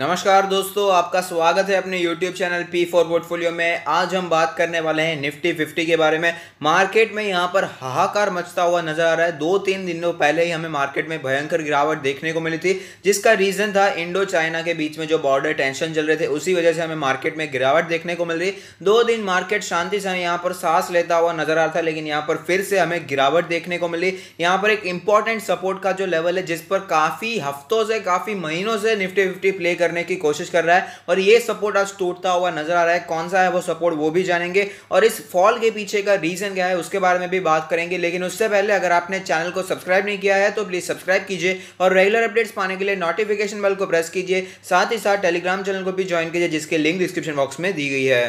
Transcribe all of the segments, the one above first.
नमस्कार दोस्तों आपका स्वागत है अपने YouTube channel P for portfolio में आज हम बात करने वाले हैं निफ्टी 50 के बारे में मार्केट में यहाँ पर हाहाकार मचता हुआ नजर आ रहा है दो तीन दिनों पहले ही हमें मार्केट में भयंकर गिरावट देखने को मिली थी जिसका रीजन था इंडो चाइना के बीच में जो बॉर्डर टेंशन चल रहे थे उसी वजह से हमें मार्केट में गिरावट देखने को मिल रही दो दिन मार्केट शांति से यहाँ पर सांस लेता हुआ नजर आ रहा था लेकिन यहाँ पर फिर से हमें गिरावट देखने को मिली यहाँ पर एक इंपॉर्टेंट सपोर्ट का जो लेवल है जिस पर काफी हफ्तों से काफी महीनों से निफ्टी फिफ्टी प्ले करने की कोशिश कर रहा है और ये सपोर्ट आज टूटता हुआ नजर आ रहा है कौन सा है वो सपोर्ट वो भी जानेंगे और इस फॉल के पीछे का रीजन क्या है उसके बारे में भी बात करेंगे लेकिन उससे पहले अगर आपने चैनल को सब्सक्राइब नहीं किया है तो प्लीज सब्सक्राइब कीजिए और रेगुलर अपडेट्स पाने के लिए नोटिफिकेशन बेल को प्रेस कीजिए साथ ही साथ टेलीग्राम चैनल को भी ज्वाइन कीजिए जिसके लिंक डिस्क्रिप्शन बॉक्स में दी गई है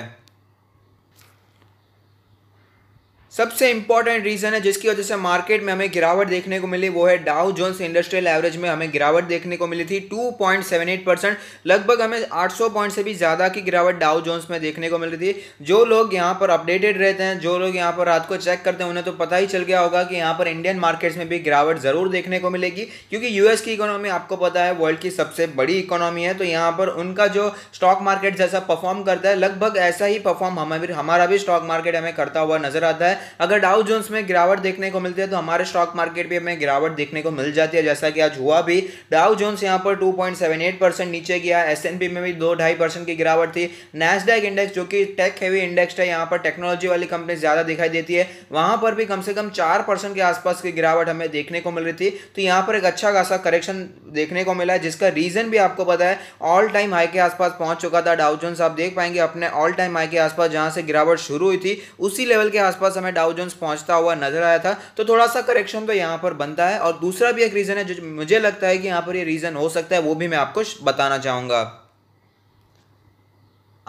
सबसे इंपॉर्टेंट रीज़न है जिसकी वजह से मार्केट में हमें गिरावट देखने को मिली वो है डाउ जोन्स इंडस्ट्रियल एवरेज में हमें गिरावट देखने को मिली थी 2.78 परसेंट लगभग हमें 800 पॉइंट से भी ज़्यादा की गिरावट डाउ जोन्स में देखने को मिली थी जो लोग यहाँ पर अपडेटेड रहते हैं जो लोग यहाँ पर रात को चेक करते हैं उन्हें तो पता ही चल गया होगा कि यहाँ पर इंडियन मार्केट्स में भी गिरावट ज़रूर देखने को मिलेगी क्योंकि यूएस की इकोनॉमी आपको पता है वर्ल्ड की सबसे बड़ी इकोनॉमी है तो यहाँ पर उनका जो स्टॉक मार्केट जैसा परफॉर्म करता है लगभग ऐसा ही परफॉर्म हमें हमारा भी स्टॉक मार्केट हमें करता हुआ नजर आता है अगर डाउ जोन्स में गिरावट देखने को मिलती है तो हमारे स्टॉक मार्केट भी हमें गिरावट देखने को मिल जाती है जैसा कि आज हुआ भी डाउ जोन्स यहाँ पर 2.78 परसेंट नीचे गया एस में भी दो ढाई परसेंट की गिरावट थी नेशडेक इंडेक्स जो कि टेक हैवी इंडेक्स है यहाँ पर टेक्नोलॉजी वाली कंपनी ज़्यादा दिखाई देती है वहाँ पर भी कम से कम चार के आसपास की गिरावट हमें देखने को मिल रही थी तो यहाँ पर एक अच्छा खासा करेक्शन देखने को मिला है जिसका रीज़न भी आपको पता है ऑल टाइम हाई के आसपास पहुँच चुका था डाउजोन्स आप देख पाएंगे अपने ऑल टाइम हाई के आसपास जहाँ से गिरावट शुरू हुई थी उसी लेवल के आसपास हमें में डाउ जोन्स पहुंचता हुआ नजर आया था तो थोड़ा सा करेक्शन तो यहाँ पर बनता है और दूसरा भी एक रीज़न है जो मुझे लगता है कि यहाँ पर ये रीज़न हो सकता है वो भी मैं आपको बताना चाहूंगा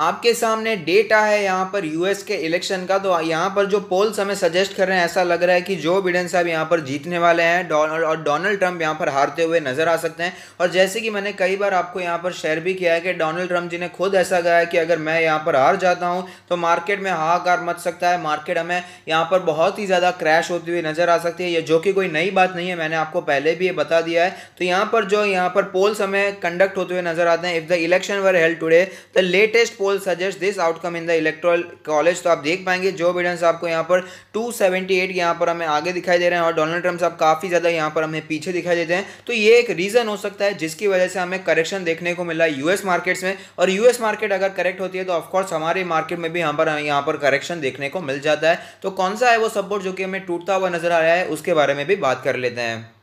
आपके सामने डेटा है यहाँ पर यूएस के इलेक्शन का तो यहाँ पर जो पोल्स हमें सजेस्ट कर रहे हैं ऐसा लग रहा है कि जो बिडेन साहब यहाँ पर जीतने वाले हैं डॉनल्ड और डोनाल्ड ट्रंप यहाँ पर हारते हुए नजर आ सकते हैं और जैसे कि मैंने कई बार आपको यहाँ पर शेयर भी किया है कि डोनाल्ड ट्रंप जी ने खुद ऐसा कहा है कि अगर मैं यहाँ पर हार जाता हूँ तो मार्केट में हाहाकार मच सकता है मार्केट हमें यहाँ पर बहुत ही ज़्यादा क्रैश होती हुई नजर आ सकती है ये जो कि कोई नई बात नहीं है मैंने आपको पहले भी ये बता दिया है तो यहाँ पर जो यहाँ पर पोल्स हमें कंडक्ट होते हुए नजर आते हैं if the election were held today the latest poll suggest this outcome in the electoral college तो आप देख पाएंगे जो बिडन साहब को यहाँ पर 278 सेवेंटी एट यहाँ पर हमें आगे दिखाई दे रहे हैं और डोनाल्ड ट्रंप साहब काफ़ी ज़्यादा यहाँ पर हमें पीछे दिखाई देते हैं तो ये एक रीज़न हो सकता है जिसकी वजह से हमें करेक्शन देखने को मिला है यूएस मार्केट्स में और यूएस मार्केट अगर करेक्ट होती है तो ऑफकोर्स हमारे मार्केट में भी यहाँ पर यहाँ पर करेक्शन देखने को मिल जाता है तो कौन सा है वो सपोर्ट जो कि हमें टूटता हुआ नजर आ रहा है उसके बारे में भी बात कर लेते हैं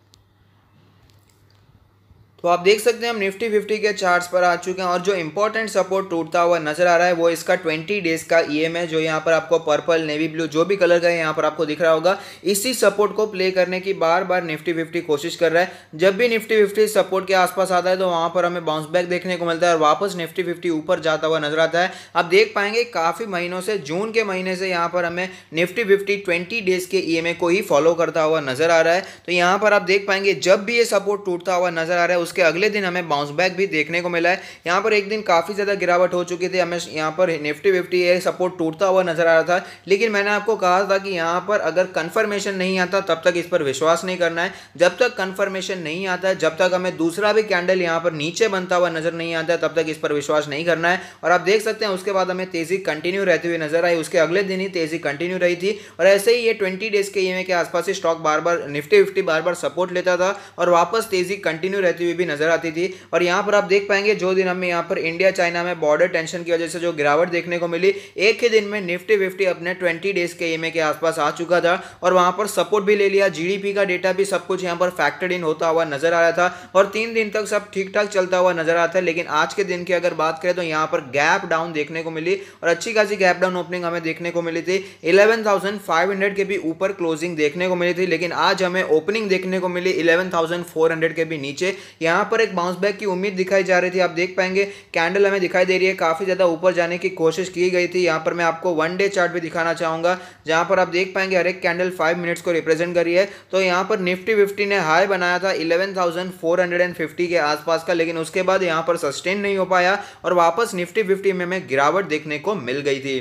तो आप देख सकते हैं हम निफ्टी फिफ्टी के चार्ट्स पर आ चुके हैं और जो इंपॉर्टेंट सपोर्ट टूटता हुआ नजर आ रहा है वो इसका 20 डेज का ई e है जो यहाँ पर आपको पर्पल नेवी ब्लू जो भी कलर का है यहाँ पर आपको दिख रहा होगा इसी सपोर्ट को प्ले करने की बार बार निफ्टी फिफ्टी कोशिश कर रहा है जब भी निफ्टी फिफ्टी सपोर्ट के आसपास आता है तो वहाँ पर हमें बाउंस बैक देखने को मिलता है और वापस निफ्टी फिफ्टी ऊपर जाता हुआ नजर आता है आप देख पाएंगे काफ़ी महीनों से जून के महीने से यहाँ पर हमें निफ्टी फिफ्टी ट्वेंटी डेज के ई e को ही फॉलो करता हुआ नजर आ रहा है तो यहाँ पर आप देख पाएंगे जब भी ये सपोर्ट टूटता हुआ नजर आ रहा है उसके अगले दिन हमें बाउंस बैक भी देखने को मिला है यहाँ पर एक दिन काफ़ी ज़्यादा गिरावट हो चुकी थी हमें यहाँ पर निफ्टी विफ्टी ये सपोर्ट टूटता हुआ नजर आ रहा था लेकिन मैंने आपको कहा था कि यहाँ पर अगर कन्फर्मेशन नहीं आता तब तक इस पर विश्वास नहीं करना है जब तक कन्फर्मेशन नहीं आता जब तक हमें दूसरा भी कैंडल यहाँ पर नीचे बनता हुआ नजर नहीं आता तब तक इस पर विश्वास नहीं करना है और आप देख सकते हैं उसके बाद हमें तेज़ी कंटिन्यू रहती हुई नजर आई उसके अगले दिन ही तेज़ी कंटिन्यू रही थी और ऐसे ही ये ट्वेंटी डेज़ के ई के आसपास ही स्टॉक बार बार निफ्टी फिफ्टी बार बार सपोर्ट लेता था और वापस तेज़ी कंटिन्यू रहती हुई भी नज़र आती थी और यहाँ पर आप देख पाएंगे जो दिन हमें यहाँ पर इंडिया चाइना में बॉर्डर टेंशन की वजह से जो गिरावट देखने को मिली एक ही दिन में निफ्टी विफ्टी अपने ट्वेंटी डेज के एम के आसपास आ चुका था और वहाँ पर सपोर्ट भी ले लिया जी का डेटा भी सब कुछ यहाँ पर फैक्टर इन होता हुआ नजर आ रहा था और तीन दिन तक सब ठीक ठाक चलता हुआ नजर आता है लेकिन आज के दिन की अगर बात करें तो यहाँ पर गैप डाउन देखने को मिली और अच्छी खासी गैप डाउन ओपनिंग हमें देखने को मिली थी 11,500 के भी ऊपर क्लोजिंग देखने को मिली थी लेकिन आज हमें ओपनिंग देखने को मिली 11,400 के भी नीचे यहाँ यहाँ पर एक बाउंस बैक की उम्मीद दिखाई जा रही थी आप देख पाएंगे कैंडल हमें दिखाई दे रही है काफ़ी ज़्यादा ऊपर जाने की कोशिश की गई थी यहाँ पर मैं आपको वन डे चार्ट भी दिखाना चाहूँगा जहाँ पर आप देख पाएंगे हर एक कैंडल फाइव मिनट्स को रिप्रेजेंट करी है तो यहाँ पर निफ्टी फिफ्टी ने हाई बनाया था eleven thousand four hundred and fifty के आसपास का लेकिन उसके बाद यहाँ पर सस्टेन नहीं हो पाया और वापस निफ्टी फिफ्टी में हमें गिरावट देखने को मिल गई थी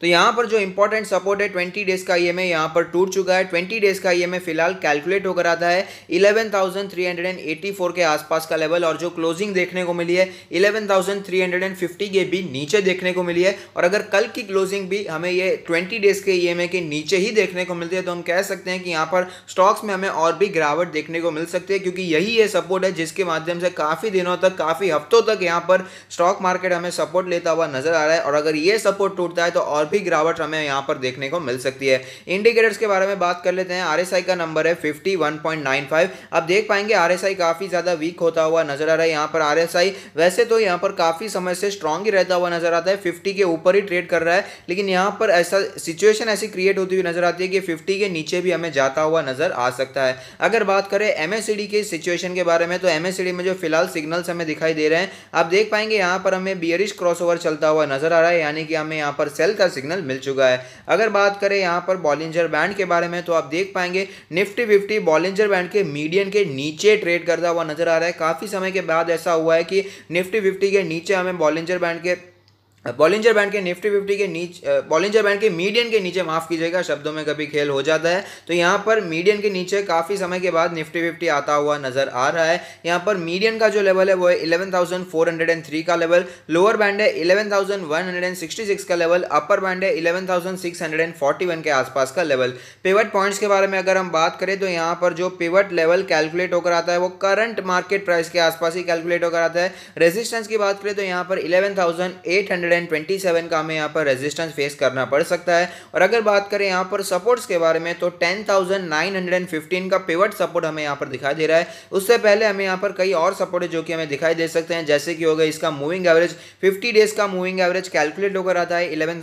तो यहाँ पर जो इंपॉर्टेंट सपोर्ट है ट्वेंटी डेज का ई e एम यहाँ पर टूट चुका है ट्वेंटी डेज का ई e एम फिलहाल कैलकुलेट होकर आता है eleven thousand three hundred and eighty four के आसपास का लेवल और जो क्लोजिंग देखने को मिली है eleven thousand three hundred and fifty के भी नीचे देखने को मिली है और अगर कल की क्लोजिंग भी हमें ये ट्वेंटी डेज के ई e के नीचे ही देखने को मिलती है तो हम कह सकते हैं कि यहाँ पर स्टॉक्स में हमें और भी गिरावट देखने को मिल सकती है क्योंकि यही ये सपोर्ट है जिसके माध्यम से काफ़ी दिनों तक काफ़ी हफ्तों तक यहाँ पर स्टॉक मार्केट हमें सपोर्ट लेता हुआ नजर आ रहा है और अगर ये सपोर्ट टूटता है तो और और भी गिरावट हमें यहाँ पर देखने को मिल सकती है इंडिकेटर्स के बारे में बात कर लेते हैं आर का नंबर है फिफ्टी अब देख पाएंगे आर काफ़ी ज़्यादा वीक होता हुआ नजर आ रहा है यहाँ पर आर वैसे तो यहाँ पर काफ़ी समय से स्ट्रॉन्ग ही रहता हुआ नजर आता है फिफ्टी के ऊपर ही ट्रेड कर रहा है लेकिन यहाँ पर ऐसा सिचुएशन ऐसी क्रिएट होती हुई नजर आती है कि फिफ्टी के नीचे भी हमें जाता हुआ नजर आ सकता है अगर बात करें एम के सिचुएशन के बारे में तो एम में जो फिलहाल सिग्नल्स हमें दिखाई दे रहे हैं आप देख पाएंगे यहाँ पर हमें बियरिश क्रॉसओवर चलता हुआ नजर आ रहा है यानी कि हमें यहाँ पर सेल का सिग्नल मिल चुका है अगर बात करें यहाँ पर बॉलिंजर बैंड के बारे में तो आप देख पाएंगे निफ्टी फिफ्टी बॉलिंजर बैंड के मीडियन के नीचे ट्रेड करता हुआ नजर आ रहा है काफ़ी समय के बाद ऐसा हुआ है कि निफ्टी फिफ्टी के नीचे हमें बॉलिंजर बैंड के बॉलिंजर बैंड के निफ्टी फिफ्टी के नीचे बॉलिंजर बैंड के मीडियन के नीचे माफ़ कीजिएगा शब्दों में कभी खेल हो जाता है तो यहाँ पर मीडियन के नीचे काफ़ी समय के बाद निफ्टी फिफ्टी आता हुआ नजर आ रहा है यहाँ पर मीडियन का जो लेवल है वो है 11,403 का लेवल लोअर बैंड है 11,166 का लेवल अपर बैंड है वन के आसपास का लेवल पेवट पॉइंट्स के बारे में अगर हम बात करें तो यहाँ पर जो पेवट लेवल कैलकुलेट होकर आता है वो करंट मार्केट प्राइस के आसपास ही कैलकुलेट होकर आता है रेजिस्टेंस की बात करें तो यहाँ पर इलेवन 127 का हमें यहाँ पर रेजिस्टेंस फेस करना पड़ सकता है और अगर बात करें यहाँ पर सपोर्ट्स के बारे में तो 10,915 का पेवट सपोर्ट हमें यहाँ पर दिखाई दे रहा है उससे पहले हमें यहाँ पर कई और सपोर्ट है जो कि हमें दिखाई दे सकते हैं जैसे कि हो गया इसका मूविंग एवरेज फिफ्टी डेज का मूविंग एवरेज कैलकुलेट होकर आता है इलेवन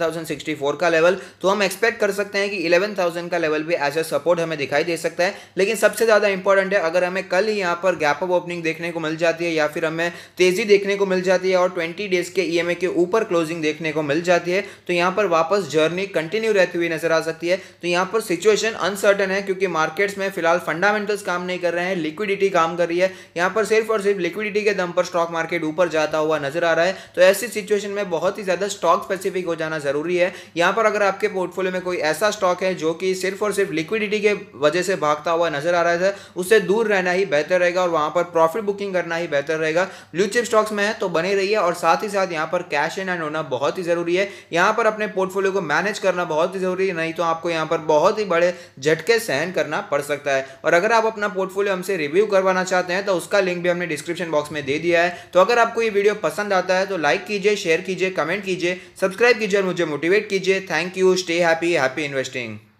का लेवल तो हम एक्सपेक्ट कर सकते हैं कि इलेवन का लेवल भी एज ए सपोर्ट हमें दिखाई दे सकता है लेकिन सबसे ज़्यादा इंपॉर्टेंट है अगर हमें कल ही यहाँ पर गैप अप ओपनिंग देखने को मिल जाती है या फिर हमें तेज़ी देखने को मिल जाती है और ट्वेंटी डेज के ई के ऊपर क्लोज क्लोजिंग देखने को मिल जाती है तो यहाँ पर वापस जर्नी कंटिन्यू रहती हुई नजर आ सकती है तो यहाँ पर सिचुएशन अनसर्टन है क्योंकि मार्केट्स में फिलहाल फंडामेंटल्स काम नहीं कर रहे हैं लिक्विडिटी काम कर रही है यहां पर सिर्फ और सिर्फ लिक्विडिटी के दम पर स्टॉक मार्केट ऊपर जाता हुआ नजर आ रहा है तो ऐसी सिचुएशन में बहुत ही ज़्यादा स्टॉक स्पेसिफिक हो जाना जरूरी है यहाँ पर अगर आपके पोर्टफोलियो में कोई ऐसा स्टॉक है जो कि सिर्फ और सिर्फ लिक्विडिटी के वजह से भागता हुआ नजर आ रहा है उससे दूर रहना ही बेहतर रहेगा और वहाँ पर प्रॉफिट बुकिंग करना ही बेहतर रहेगा ब्लू चिप स्टॉक्स में है तो बने रहिए और साथ ही साथ यहाँ पर कैश इन एंड होना बहुत ही ज़रूरी है यहां पर अपने पोर्टफोलियो को मैनेज करना बहुत ही ज़रूरी है नहीं तो आपको यहां पर बहुत ही बड़े झटके सहन करना पड़ सकता है और अगर आप अपना पोर्टफोलियो हमसे रिव्यू करवाना चाहते हैं तो उसका लिंक भी हमने डिस्क्रिप्शन बॉक्स में दे दिया है तो अगर आपको ये वीडियो पसंद आता है तो लाइक कीजिए शेयर कीजिए कमेंट कीजिए सब्सक्राइब कीजिए और मुझे मोटिवेट कीजिए thank you stay happy happy investing